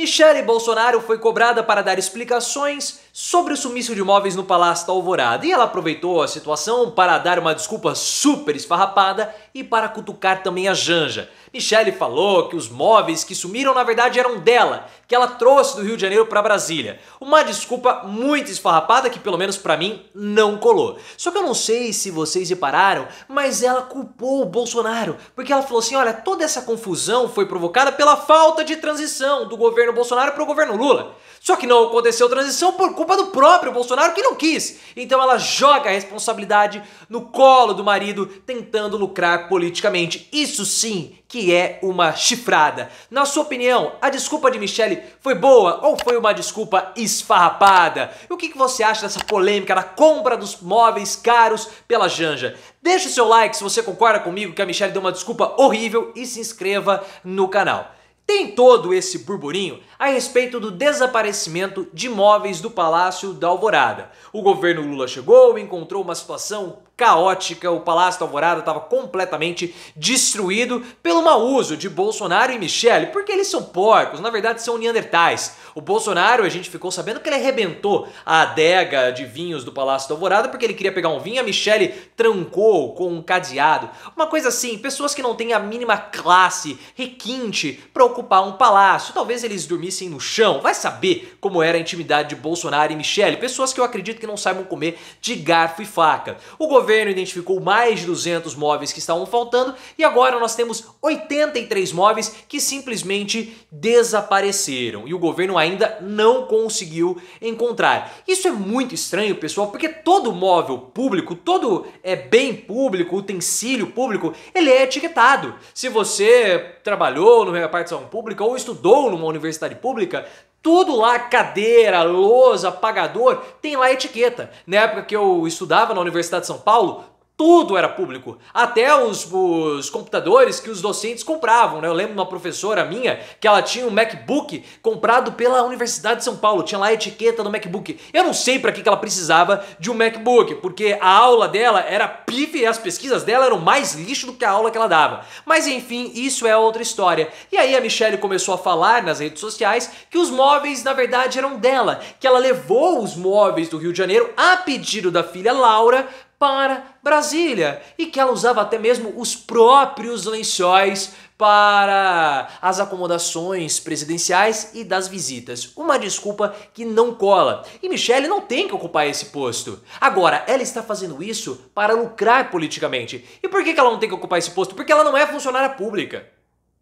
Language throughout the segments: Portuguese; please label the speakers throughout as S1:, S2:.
S1: Michele Bolsonaro foi cobrada para dar explicações sobre o sumiço de imóveis no Palácio da Alvorada e ela aproveitou a situação para dar uma desculpa super esfarrapada e para cutucar também a Janja. Michele falou que os móveis que sumiram na verdade eram dela, que ela trouxe do Rio de Janeiro para Brasília. Uma desculpa muito esfarrapada que pelo menos para mim não colou. Só que eu não sei se vocês repararam, mas ela culpou o Bolsonaro, porque ela falou assim: "Olha, toda essa confusão foi provocada pela falta de transição do governo Bolsonaro para o governo Lula". Só que não aconteceu transição por culpa culpa do próprio Bolsonaro que não quis. Então ela joga a responsabilidade no colo do marido, tentando lucrar politicamente. Isso sim que é uma chifrada. Na sua opinião, a desculpa de Michelle foi boa ou foi uma desculpa esfarrapada? E o que você acha dessa polêmica da compra dos móveis caros pela Janja? Deixe o seu like se você concorda comigo que a Michelle deu uma desculpa horrível e se inscreva no canal. Tem todo esse burburinho a respeito do desaparecimento de móveis do Palácio da Alvorada. O governo Lula chegou, encontrou uma situação caótica, o Palácio da Alvorada estava completamente destruído pelo mau uso de Bolsonaro e Michele, porque eles são porcos, na verdade são neandertais. O Bolsonaro, a gente ficou sabendo que ele arrebentou a adega de vinhos do Palácio da Alvorada porque ele queria pegar um vinho, a Michele trancou com um cadeado. Uma coisa assim, pessoas que não têm a mínima classe, requinte para ocupar um palácio, talvez eles dormissem no chão, vai saber como era a intimidade de Bolsonaro e Michele, pessoas que eu acredito que não saibam comer de garfo e faca. O governo governo identificou mais de 200 móveis que estavam faltando e agora nós temos 83 móveis que simplesmente desapareceram e o governo ainda não conseguiu encontrar. Isso é muito estranho, pessoal, porque todo móvel público, todo é bem público, utensílio público, ele é etiquetado. Se você trabalhou numa repartição pública ou estudou numa universidade pública, tudo lá, cadeira, lousa, apagador, tem lá etiqueta. Na época que eu estudava na Universidade de São Paulo, tudo era público, até os, os, computadores que os docentes compravam. Né? Eu lembro de uma professora minha que ela tinha um MacBook comprado pela Universidade de São Paulo, tinha lá a etiqueta do MacBook. Eu não sei para que, que ela precisava de um MacBook, porque a aula dela era pife e as pesquisas dela eram mais lixo do que a aula que ela dava. Mas enfim, isso é outra história. E aí a Michelle começou a falar nas redes sociais que os móveis na verdade eram dela, que ela levou os móveis do Rio de Janeiro a pedido da filha Laura para Brasília e que ela usava até mesmo os próprios lençóis para as acomodações presidenciais e das visitas. Uma desculpa que não cola. E Michelle não tem que ocupar esse posto. Agora, ela está fazendo isso para lucrar politicamente. E por que ela não tem que ocupar esse posto? Porque ela não é funcionária pública.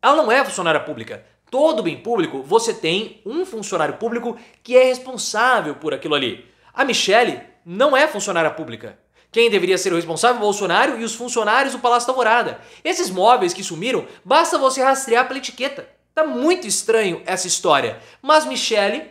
S1: Ela não é funcionária pública. Todo bem público, você tem um funcionário público que é responsável por aquilo ali. A Michelle não é funcionária pública. Quem deveria ser o responsável? Bolsonaro e os funcionários do Palácio da Morada. Esses móveis que sumiram, basta você rastrear pela etiqueta. Tá muito estranho essa história. Mas Michele,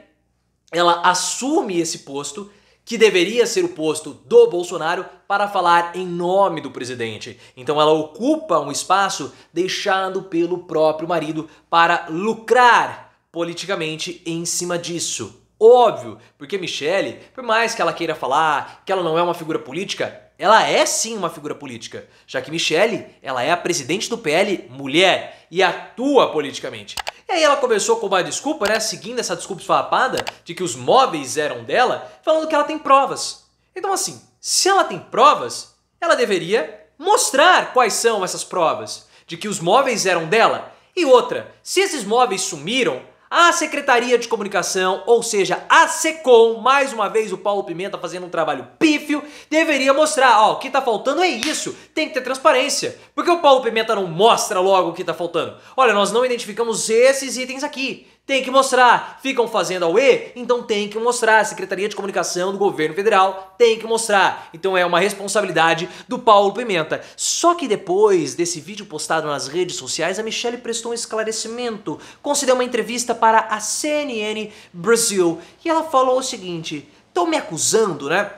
S1: ela assume esse posto que deveria ser o posto do Bolsonaro para falar em nome do presidente. Então ela ocupa um espaço deixado pelo próprio marido para lucrar politicamente em cima disso. Óbvio, porque Michelle, por mais que ela queira falar que ela não é uma figura política, ela é sim uma figura política, já que Michelle, ela é a presidente do PL mulher e atua politicamente. E aí ela começou com uma desculpa, né, seguindo essa desculpa esfarrapada de que os móveis eram dela, falando que ela tem provas. Então assim, se ela tem provas, ela deveria mostrar quais são essas provas de que os móveis eram dela. E outra, se esses móveis sumiram, a Secretaria de Comunicação, ou seja, a SECOM, mais uma vez o Paulo Pimenta fazendo um trabalho pífio, deveria mostrar, ó, o que tá faltando é isso, tem que ter transparência. Por que o Paulo Pimenta não mostra logo o que tá faltando? Olha, nós não identificamos esses itens aqui. Tem que mostrar. Ficam fazendo a UE? Então tem que mostrar. A Secretaria de Comunicação do Governo Federal tem que mostrar. Então é uma responsabilidade do Paulo Pimenta. Só que depois desse vídeo postado nas redes sociais, a Michelle prestou um esclarecimento, concedeu uma entrevista para a CNN Brasil e ela falou o seguinte: estão me acusando, né,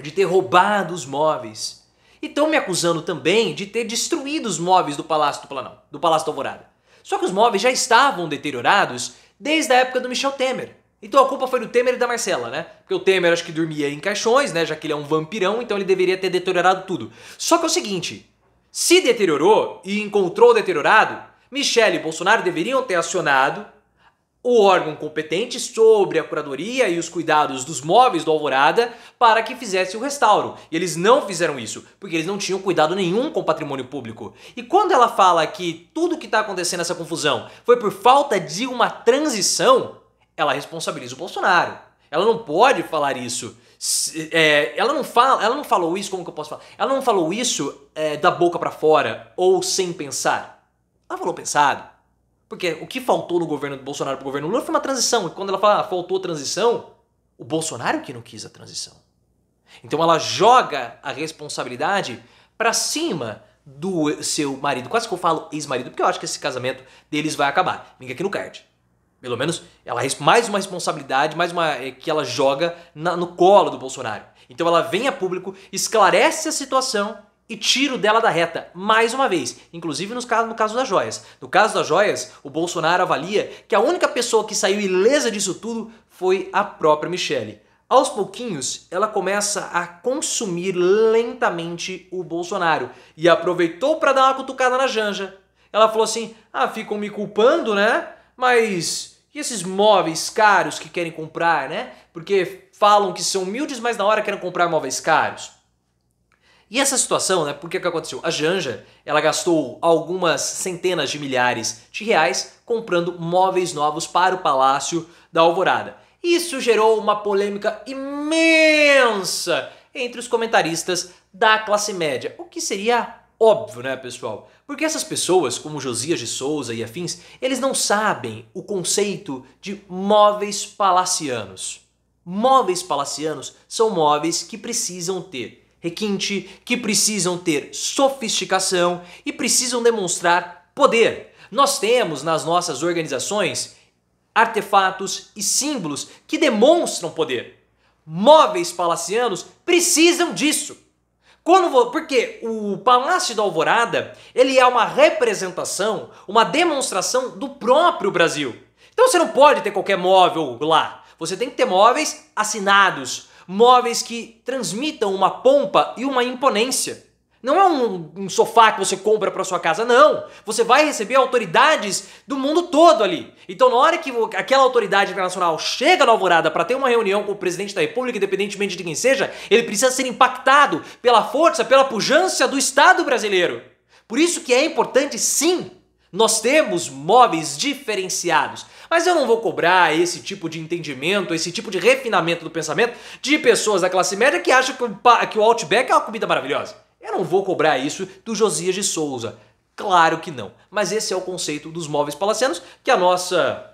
S1: de ter roubado os móveis. E estão me acusando também de ter destruído os móveis do Palácio do Planalto, do Palácio do Alvorada. Só que os móveis já estavam deteriorados desde a época do Michel Temer. Então a culpa foi do Temer e da Marcela, né? Porque o Temer acho que dormia em caixões, né? Já que ele é um vampirão, então ele deveria ter deteriorado tudo. Só que é o seguinte: se deteriorou e encontrou deteriorado, Michele e Bolsonaro deveriam ter acionado o órgão competente sobre a curadoria e os cuidados dos móveis do Alvorada para que fizesse o restauro. E eles não fizeram isso, porque eles não tinham cuidado nenhum com o patrimônio público. E quando ela fala que tudo que está acontecendo essa confusão foi por falta de uma transição, ela responsabiliza o Bolsonaro. Ela não pode falar isso. É, ela, não fala, ela não falou isso, como que eu posso falar? Ela não falou isso é, da boca para fora ou sem pensar. Ela falou pensado. Porque o que faltou no governo do Bolsonaro para o governo Lula foi uma transição. E quando ela fala ah, faltou transição, o Bolsonaro que não quis a transição. Então ela joga a responsabilidade para cima do seu marido. Quase que eu falo ex-marido, porque eu acho que esse casamento deles vai acabar. Liga aqui no card. Pelo menos ela mais uma responsabilidade, mais uma eh, que ela joga na, no colo do Bolsonaro. Então ela vem a público, esclarece a situação e tiro dela da reta, mais uma vez, inclusive no caso, no caso das joias. No caso das joias, o Bolsonaro avalia que a única pessoa que saiu ilesa disso tudo foi a própria Michelle. Aos pouquinhos, ela começa a consumir lentamente o Bolsonaro e aproveitou para dar uma cutucada na Janja. Ela falou assim: ah, ficam me culpando, né? Mas e esses móveis caros que querem comprar, né? Porque falam que são humildes, mas na hora querem comprar móveis caros. E essa situação, né, por que, que aconteceu? A Janja ela gastou algumas centenas de milhares de reais comprando móveis novos para o Palácio da Alvorada. Isso gerou uma polêmica imensa entre os comentaristas da classe média, o que seria óbvio, né, pessoal? Porque essas pessoas, como Josias de Souza e afins, eles não sabem o conceito de móveis palacianos. Móveis palacianos são móveis que precisam ter requinte, que precisam ter sofisticação e precisam demonstrar poder. Nós temos nas nossas organizações artefatos e símbolos que demonstram poder. Móveis palacianos precisam disso. Quando, porque o Palácio da Alvorada ele é uma representação, uma demonstração do próprio Brasil. Então você não pode ter qualquer móvel lá. Você tem que ter móveis assinados, móveis que transmitam uma pompa e uma imponência. Não é um, um sofá que você compra para sua casa, não. Você vai receber autoridades do mundo todo ali. Então, na hora que aquela autoridade internacional chega na alvorada para ter uma reunião com o presidente da República, independentemente de quem seja, ele precisa ser impactado pela força, pela pujança do Estado brasileiro. Por isso que é importante, sim, nós temos móveis diferenciados, mas eu não vou cobrar esse tipo de entendimento, esse tipo de refinamento do pensamento de pessoas da classe média que acham que o, que o Outback é uma comida maravilhosa. Eu não vou cobrar isso do Josias de Souza. Claro que não. Mas esse é o conceito dos móveis palacianos que a nossa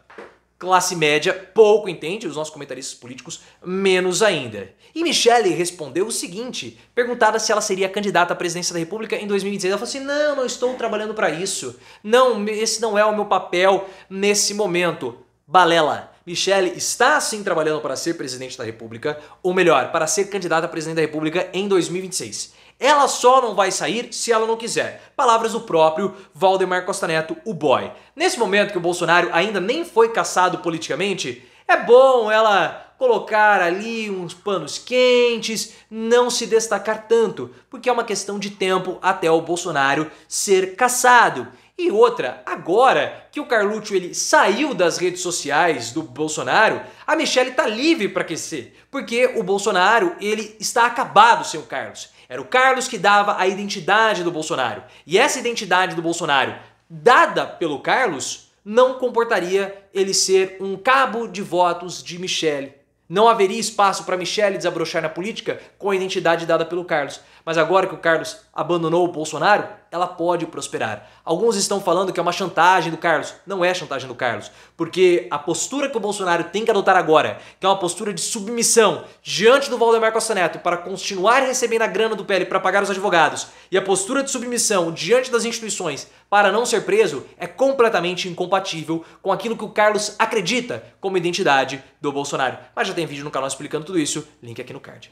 S1: Classe média pouco entende, os nossos comentaristas políticos menos ainda. E Michele respondeu o seguinte, perguntada se ela seria candidata à presidência da República em 2026. Ela falou assim: não, não estou trabalhando para isso. Não, esse não é o meu papel nesse momento. Balela. Michele está sim trabalhando para ser presidente da República, ou melhor, para ser candidata a presidente da República em 2026. Ela só não vai sair se ela não quiser. Palavras do próprio Valdemar Costa Neto, o boy. Nesse momento que o Bolsonaro ainda nem foi caçado politicamente, é bom ela colocar ali uns panos quentes, não se destacar tanto, porque é uma questão de tempo até o Bolsonaro ser caçado. E outra, agora que o Carluccio ele saiu das redes sociais do Bolsonaro, a Michelle está livre para aquecer, porque o Bolsonaro ele está acabado, seu Carlos. Era o Carlos que dava a identidade do Bolsonaro. E essa identidade do Bolsonaro, dada pelo Carlos, não comportaria ele ser um cabo de votos de Michele. Não haveria espaço para Michele desabrochar na política com a identidade dada pelo Carlos. Mas agora que o Carlos abandonou o Bolsonaro, ela pode prosperar. Alguns estão falando que é uma chantagem do Carlos. Não é chantagem do Carlos, porque a postura que o Bolsonaro tem que adotar agora, que é uma postura de submissão diante do Valdemar Costa Neto para continuar recebendo a grana do PL para pagar os advogados, e a postura de submissão diante das instituições para não ser preso, é completamente incompatível com aquilo que o Carlos acredita como identidade do Bolsonaro. Mas já tem vídeo no canal explicando tudo isso, link aqui no card.